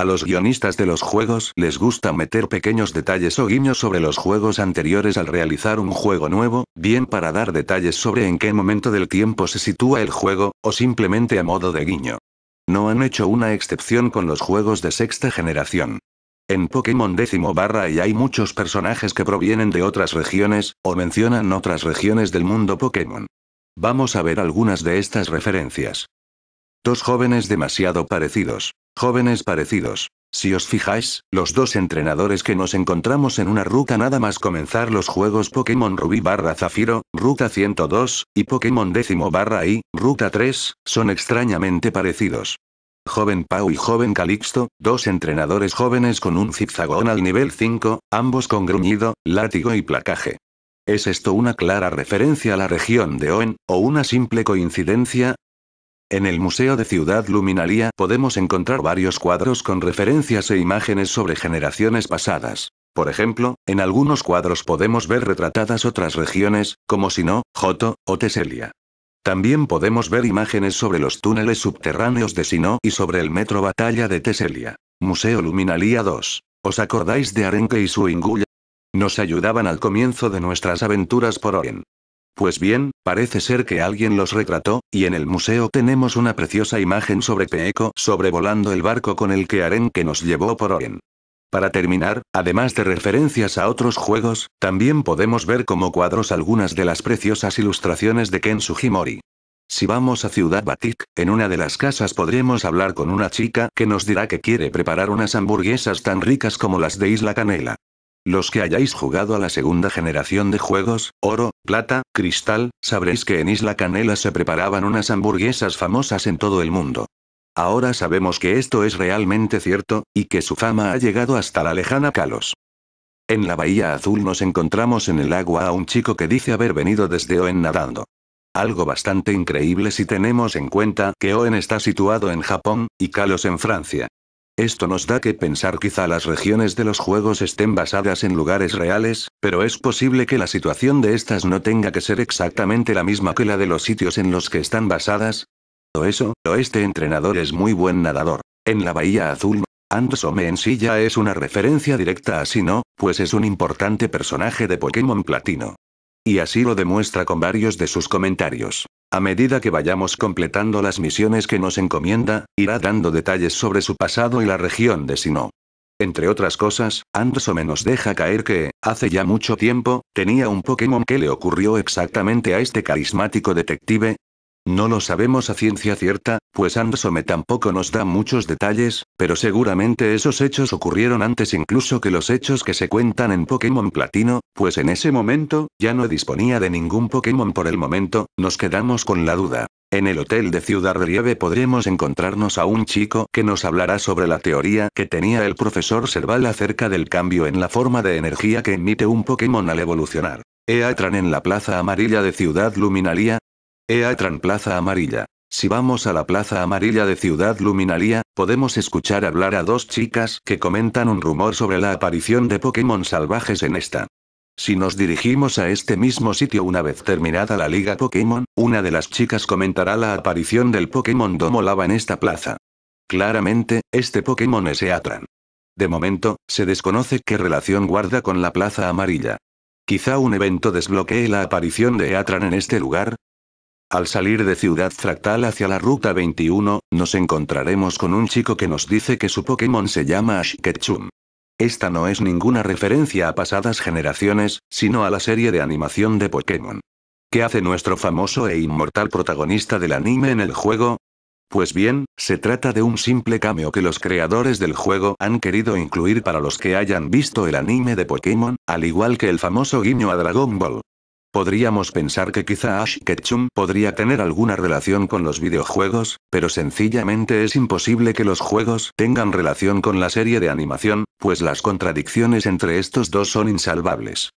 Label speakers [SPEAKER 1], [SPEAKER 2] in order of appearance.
[SPEAKER 1] A los guionistas de los juegos les gusta meter pequeños detalles o guiños sobre los juegos anteriores al realizar un juego nuevo, bien para dar detalles sobre en qué momento del tiempo se sitúa el juego, o simplemente a modo de guiño. No han hecho una excepción con los juegos de sexta generación. En Pokémon décimo barra y hay muchos personajes que provienen de otras regiones, o mencionan otras regiones del mundo Pokémon. Vamos a ver algunas de estas referencias. Dos jóvenes demasiado parecidos. Jóvenes parecidos. Si os fijáis, los dos entrenadores que nos encontramos en una ruta nada más comenzar los juegos Pokémon Ruby barra Zafiro, Ruta 102, y Pokémon décimo barra I, Ruta 3, son extrañamente parecidos. Joven Pau y joven Calixto, dos entrenadores jóvenes con un zigzagón al nivel 5, ambos con gruñido, látigo y placaje. ¿Es esto una clara referencia a la región de Oen, o una simple coincidencia? En el Museo de Ciudad Luminalía podemos encontrar varios cuadros con referencias e imágenes sobre generaciones pasadas. Por ejemplo, en algunos cuadros podemos ver retratadas otras regiones, como Sino, Joto o Teselia. También podemos ver imágenes sobre los túneles subterráneos de Sino y sobre el metro Batalla de Teselia. Museo Luminalía 2. ¿Os acordáis de Arenque y su Ingulla? Nos ayudaban al comienzo de nuestras aventuras por Oren. Pues bien, parece ser que alguien los retrató, y en el museo tenemos una preciosa imagen sobre Peeko sobrevolando el barco con el que que nos llevó por Oren. Para terminar, además de referencias a otros juegos, también podemos ver como cuadros algunas de las preciosas ilustraciones de Ken Sugimori. Si vamos a Ciudad Batik, en una de las casas podremos hablar con una chica que nos dirá que quiere preparar unas hamburguesas tan ricas como las de Isla Canela. Los que hayáis jugado a la segunda generación de juegos, oro, plata, cristal, sabréis que en Isla Canela se preparaban unas hamburguesas famosas en todo el mundo. Ahora sabemos que esto es realmente cierto, y que su fama ha llegado hasta la lejana Kalos. En la Bahía Azul nos encontramos en el agua a un chico que dice haber venido desde Oen nadando. Algo bastante increíble si tenemos en cuenta que Oen está situado en Japón, y Kalos en Francia. Esto nos da que pensar quizá las regiones de los juegos estén basadas en lugares reales, pero es posible que la situación de estas no tenga que ser exactamente la misma que la de los sitios en los que están basadas. O eso, o este entrenador es muy buen nadador. En la Bahía Azul, Andosome en sí ya es una referencia directa a no, pues es un importante personaje de Pokémon Platino. Y así lo demuestra con varios de sus comentarios. A medida que vayamos completando las misiones que nos encomienda, irá dando detalles sobre su pasado y la región de Sino. Entre otras cosas, o nos deja caer que, hace ya mucho tiempo, tenía un Pokémon que le ocurrió exactamente a este carismático detective, no lo sabemos a ciencia cierta, pues me tampoco nos da muchos detalles, pero seguramente esos hechos ocurrieron antes incluso que los hechos que se cuentan en Pokémon Platino, pues en ese momento, ya no disponía de ningún Pokémon por el momento, nos quedamos con la duda. En el hotel de Ciudad Relieve podremos encontrarnos a un chico que nos hablará sobre la teoría que tenía el profesor Serval acerca del cambio en la forma de energía que emite un Pokémon al evolucionar. Eatran en la plaza amarilla de Ciudad Luminaría, Eatran Plaza Amarilla. Si vamos a la Plaza Amarilla de Ciudad Luminaria, podemos escuchar hablar a dos chicas que comentan un rumor sobre la aparición de Pokémon salvajes en esta. Si nos dirigimos a este mismo sitio una vez terminada la Liga Pokémon, una de las chicas comentará la aparición del Pokémon Domolava en esta plaza. Claramente, este Pokémon es Eatran. De momento, se desconoce qué relación guarda con la Plaza Amarilla. Quizá un evento desbloquee la aparición de Eatran en este lugar, al salir de Ciudad Fractal hacia la Ruta 21, nos encontraremos con un chico que nos dice que su Pokémon se llama Ash Ketchum. Esta no es ninguna referencia a pasadas generaciones, sino a la serie de animación de Pokémon. ¿Qué hace nuestro famoso e inmortal protagonista del anime en el juego? Pues bien, se trata de un simple cameo que los creadores del juego han querido incluir para los que hayan visto el anime de Pokémon, al igual que el famoso guiño a Dragon Ball. Podríamos pensar que quizá Ash Ketchum podría tener alguna relación con los videojuegos, pero sencillamente es imposible que los juegos tengan relación con la serie de animación, pues las contradicciones entre estos dos son insalvables.